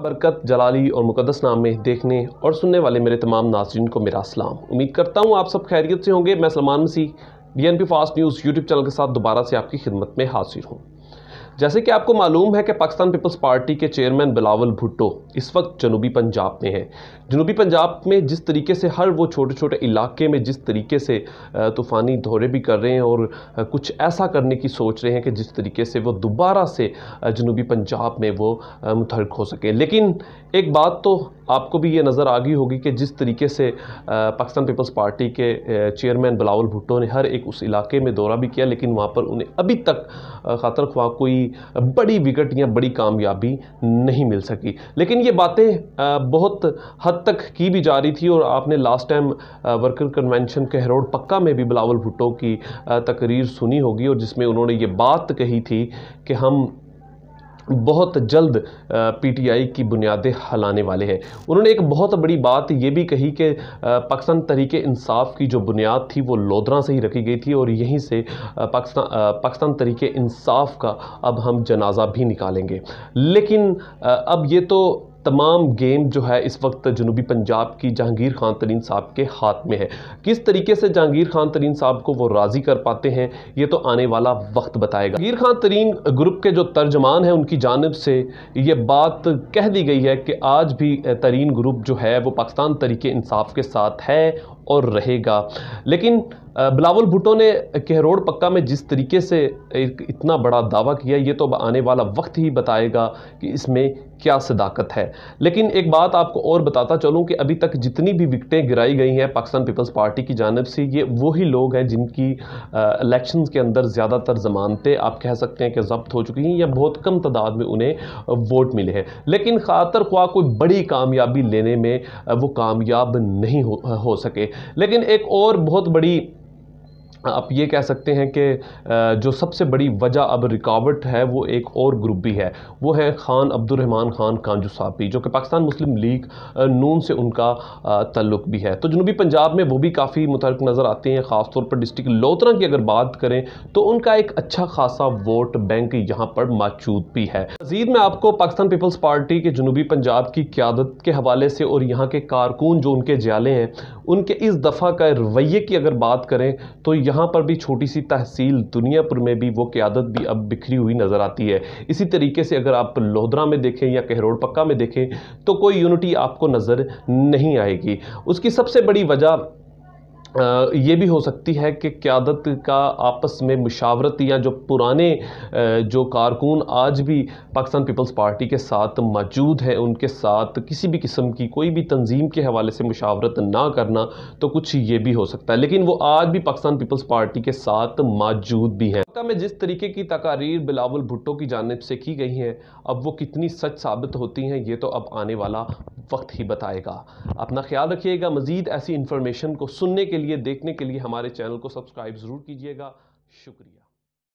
बरकत जलाली और मुकदस नाम में देखने और सुनने वाले मेरे तमाम नाजरन को मेरा सलाम उम्मीद करता हूँ आप सब खैरियत से होंगे मैं Salman Masih D N P fast news YouTube channel के साथ दोबारा से आपकी खिदमत में हाजिर हूँ जैसे कि आपको मालूम है कि पाकिस्तान पीपल्स पार्टी के चेयरमैन बिलावल भुट्टो इस वक्त जनूबी पंजाब में हैं जनूबी पंजाब में जिस तरीके से हर वो छोटे छोटे इलाके में जिस तरीके से तूफ़ानी दौरे भी कर रहे हैं और कुछ ऐसा करने की सोच रहे हैं कि जिस तरीके से वो दोबारा से जनूबी पंजाब में वो मुतहरक हो सके लेकिन एक बात तो आपको भी ये नज़र आ गई होगी कि जिस तरीके से पाकिस्तान पीपल्स पार्टी के चेयरमैन बिलावल भुट्टो ने हर एक उस इलाके में दौरा भी किया लेकिन वहाँ पर उन्हें अभी तक खातर ख्वा कोई बड़ी विकट या बड़ी कामयाबी नहीं मिल सकी लेकिन ये बातें बहुत हद तक की भी जा रही थी और आपने लास्ट टाइम वर्कर कन्वेंशन हरोड पक्का में भी बिलावल भुट्टो की तकरीर सुनी होगी और जिसमें उन्होंने ये बात कही थी कि हम बहुत जल्द पीटीआई की बुनियादें हलाने वाले हैं उन्होंने एक बहुत बड़ी बात यह भी कही कि पाकिस्तान तरीके इंसाफ की जो बुनियाद थी वो लोधरा से ही रखी गई थी और यहीं से पाकिस्तान पाकिस्तान तरीके इंसाफ का अब हम जनाजा भी निकालेंगे लेकिन अब ये तो तमाम गेम जो है इस वक्त जनूबी पंजाब की जहांगीर खान तरीन साहब के हाथ में है किस तरीके से जहांगीर खान तरीन साहब को वो राज़ी कर पाते हैं ये तो आने वाला वक्त बताएगा जहांगीर खान तरीन ग्रुप के जो तर्जमान हैं उनकी जानब से ये बात कह दी गई है कि आज भी तरीन ग्रुप जो है वो पाकिस्तान तरीके इंसाफ के साथ है और रहेगा लेकिन बिलावल भुट्टो ने कहरोड़ पक्का में जिस तरीके से एक इतना बड़ा दावा किया ये तो अब आने वाला वक्त ही बताएगा कि इसमें क्या सदाकत है लेकिन एक बात आपको और बताता चलूँ कि अभी तक जितनी भी विकटें गिराई गई हैं पाकिस्तान पीपल्स पार्टी की जानब से ये वही लोग हैं जिनकी इलेक्शंस के अंदर ज़्यादातर ज़मानतें आप कह सकते हैं कि जब्त हो चुकी हैं या बहुत कम तादाद में उन्हें वोट मिले हैं लेकिन ख़ातर ख्वा कोई बड़ी कामयाबी लेने में वो कामयाब नहीं हो, हो सके लेकिन एक और बहुत बड़ी आप ये कह सकते हैं कि जो सबसे बड़ी वजह अब रिकावट है वो एक और ग्रुप भी है वो है ख़ान अब्दुलरहमान ख़ान कांजू साहबी जो कि पाकिस्तान मुस्लिम लीग नून से उनका तल्लुक भी है तो जनूबी पंजाब में वो भी काफ़ी मुतरक नज़र आते हैं ख़ासतौर पर डिस्ट्रिक्ट लोतरा की अगर बात करें तो उनका एक अच्छा खासा वोट बैंक यहाँ पर मौजूद भी है मजीद में आपको पाकिस्तान पीपल्स पार्टी के जनूबी पंजाब की क्यादत के हवाले से और यहाँ के कारकुन जो उनके ज्याले हैं उनके इस दफ़ा का रवैये की अगर बात करें तो यहाँ पर भी छोटी सी तहसील दुनियापुर में भी वो क्यादत भी अब बिखरी हुई नज़र आती है इसी तरीके से अगर आप लोहदरा में देखें या कहरोड़ पक्का में देखें तो कोई यूनिटी आपको नज़र नहीं आएगी उसकी सबसे बड़ी वजह ये भी हो सकती है कि क़्यादत का आपस में मुशावरत या जो पुराने जो कारकुन आज भी पाकिस्तान पीपल्स पार्टी के साथ मौजूद हैं उनके साथ किसी भी किस्म की कोई भी तंजीम के हवाले से मुशावरत ना करना तो कुछ ये भी हो सकता है लेकिन वो आज भी पाकिस्तान पीपल्स पार्टी के साथ मौजूद भी हैं में जिस तरीके की तकारीर बिलावल भुट्टो की जानब से की गई हैं अब वो कितनी सच साबित होती हैं ये तो अब आने वाला वक्त ही बताएगा अपना ख्याल रखिएगा मज़ीद ऐसी इन्फॉर्मेशन को सुनने के लिए देखने के लिए हमारे चैनल को सब्सक्राइब ज़रूर कीजिएगा शुक्रिया